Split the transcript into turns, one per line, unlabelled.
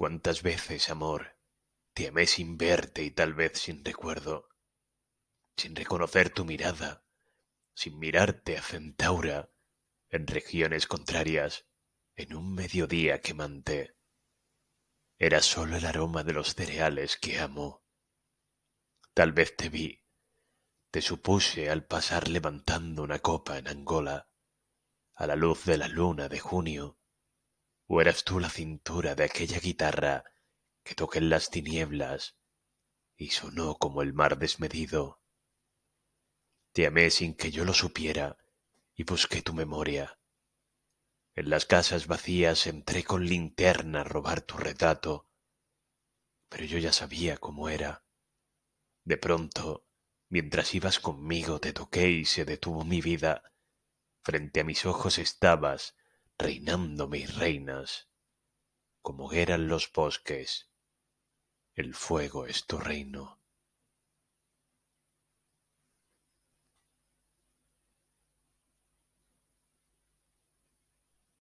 Cuántas veces, amor, te amé sin verte y tal vez sin recuerdo, sin reconocer tu mirada, sin mirarte a centaura, en regiones contrarias, en un mediodía quemante. Era solo el aroma de los cereales que amo. Tal vez te vi, te supuse al pasar levantando una copa en Angola, a la luz de la luna de junio, o eras tú la cintura de aquella guitarra que toqué en las tinieblas y sonó como el mar desmedido. Te amé sin que yo lo supiera y busqué tu memoria. En las casas vacías entré con linterna a robar tu retrato, pero yo ya sabía cómo era. De pronto, mientras ibas conmigo, te toqué y se detuvo mi vida. Frente a mis ojos estabas, reinando mis reinas, como eran los bosques, el fuego es tu reino.